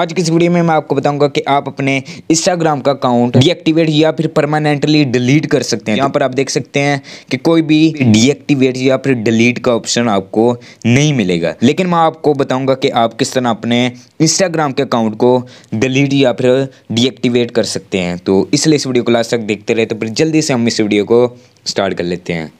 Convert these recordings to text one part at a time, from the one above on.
आज की इस वीडियो में मैं आपको बताऊंगा कि आप अपने इंस्टाग्राम का अकाउंट डीएक्टिवेट या फिर परमानेंटली डिलीट कर सकते हैं यहाँ पर आप देख सकते हैं कि कोई भी डीएक्टिवेट या फिर डिलीट का ऑप्शन आपको नहीं मिलेगा लेकिन मैं आपको बताऊंगा कि आप किस तरह अपने इंस्टाग्राम के अकाउंट को डिलीट या फिर डीएक्टिवेट कर सकते हैं तो इसलिए इस वीडियो को लास्ट तक देखते रहे तो फिर जल्दी से हम इस वीडियो को स्टार्ट कर लेते हैं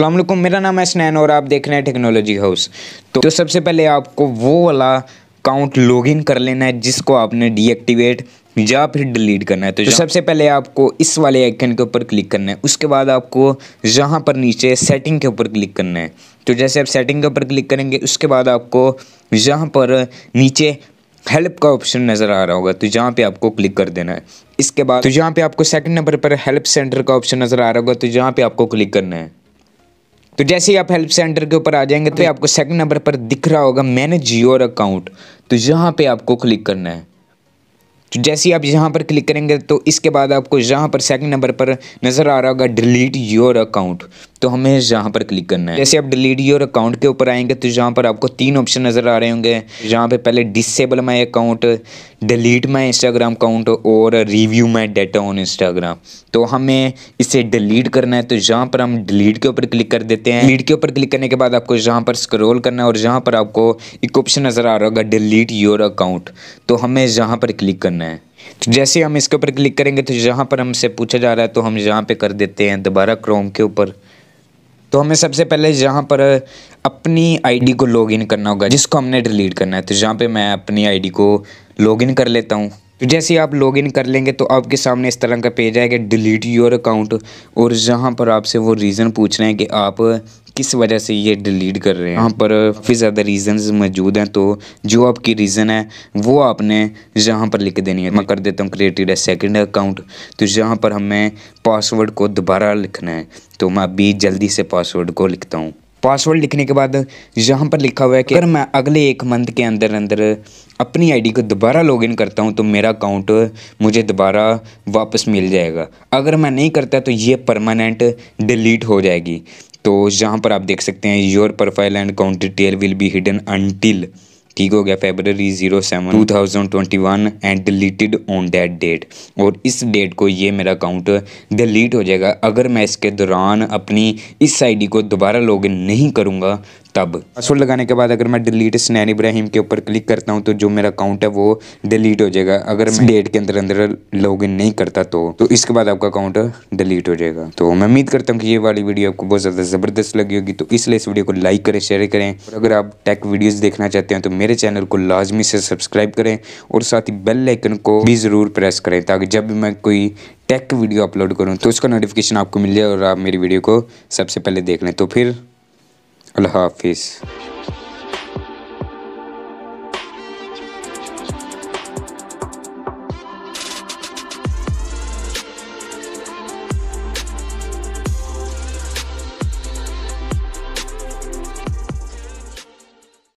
अल्लाम मेरा नाम है स्नैन और आप देख रहे हैं टेक्नोलॉजी हाउस तो, तो सबसे पहले आपको वो वाला अकाउंट लॉगिन कर लेना है जिसको आपने डीएक्टिवेट या फिर डिलीट करना है तो, तो सबसे पहले आपको इस वाले आइकन के ऊपर क्लिक करना है उसके बाद आपको यहाँ पर नीचे सेटिंग के ऊपर क्लिक करना है तो जैसे आप सेटिंग के ऊपर क्लिक करेंगे उसके बाद आपको यहाँ पर नीचे हेल्प का ऑप्शन नज़र आ रहा होगा तो जहाँ पे आपको क्लिक कर देना है इसके बाद तो जहाँ पे आपको सेकंड नंबर पर हेल्प सेंटर का ऑप्शन नज़र आ रहा होगा तो जहाँ पे आपको क्लिक करना है तो जैसे ही आप हेल्प सेंटर के ऊपर आ जाएंगे तो आपको सेकंड नंबर पर दिख रहा होगा मैनेज योर अकाउंट तो यहाँ पे आपको क्लिक करना है तो जैसे ही आप यहाँ पर क्लिक करेंगे तो इसके बाद आपको यहाँ पर सेकंड नंबर पर नज़र आ रहा होगा डिलीट योर अकाउंट तो हमें यहाँ पर क्लिक करना है जैसे आप डिलीट योर अकाउंट के ऊपर आएंगे तो यहाँ पर आपको तीन ऑप्शन नज़र आ रहे होंगे यहाँ पे पहले disable my account delete my Instagram account और review my data on Instagram तो हमें इसे डिलीट करना है तो यहाँ पर हम डिलीट के ऊपर क्लिक कर देते हैं डिलीट के ऊपर क्लिक करने के बाद आपको यहाँ पर स्क्रोल करना है और यहाँ पर आपको एक ऑप्शन नज़र आ रहा होगा डिलीट योर अकाउंट तो हमें यहाँ पर क्लिक करना है तो जैसे हम इसके ऊपर क्लिक करेंगे तो यहाँ पर हमसे पूछा जा रहा है तो हम यहाँ पर कर देते हैं दोबारा क्रोम के ऊपर तो हमें सबसे पहले यहाँ पर अपनी आईडी को लॉगिन करना होगा जिसको हमने डिलीट करना है तो यहाँ पे मैं अपनी आईडी को लॉगिन कर लेता हूँ तो जैसे ही आप लॉगिन कर लेंगे तो आपके सामने इस तरह का पेज आएगा डिलीट योर अकाउंट और जहाँ पर आपसे वो रीज़न पूछ रहे हैं कि आप किस वजह से ये डिलीट कर रहे हैं यहाँ पर फिर ज़्यादा रीज़न्स मौजूद हैं तो जो आपकी रीज़न है वो आपने यहाँ पर लिख देनी है मैं कर देता हूँ क्रिएटेड है सेकेंड अकाउंट तो यहाँ पर हमें पासवर्ड को दोबारा लिखना है तो मैं अभी जल्दी से पासवर्ड को लिखता हूँ पासवर्ड लिखने के बाद यहाँ पर लिखा हुआ है कि अगर मैं अगले एक मंथ के अंदर अंदर अपनी आईडी को दोबारा लॉगिन करता हूँ तो मेरा अकाउंट मुझे दोबारा वापस मिल जाएगा अगर मैं नहीं करता तो ये परमानेंट डिलीट हो जाएगी तो यहाँ पर आप देख सकते हैं your profile and counter detail will be hidden until ठीक हो गया February zero seven two thousand twenty one and deleted on date date और इस डेट को ये मेरा अकाउंट डिलीट हो जाएगा अगर मैं इसके दौरान अपनी इस आईडी को दोबारा लॉगिन नहीं करूँगा तब पासवर्ड लगाने के बाद अगर मैं डिलीट स्नैन इब्राहिम के ऊपर क्लिक करता हूँ तो जो मेरा अकाउंट है वो डिलीट हो जाएगा अगर मैं डेट के अंदर अंदर लॉग नहीं करता तो तो इसके बाद आपका अकाउंट डिलीट हो जाएगा तो मैं उम्मीद करता हूँ कि ये वाली वीडियो आपको बहुत ज़्यादा ज़बरदस्त लगी होगी तो इसलिए इस वीडियो को लाइक करें शेयर करें और अगर आप टेक वीडियोज़ देखना चाहते हैं तो मेरे चैनल को लाजमी से सब्सक्राइब करें और साथ ही बेल लाइकन को भी ज़रूर प्रेस करें ताकि जब भी मैं कोई टेक वीडियो अपलोड करूँ तो उसका नोटिफिकेशन आपको मिल जाए और आप मेरी वीडियो को सबसे पहले देख लें तो फिर الحافظ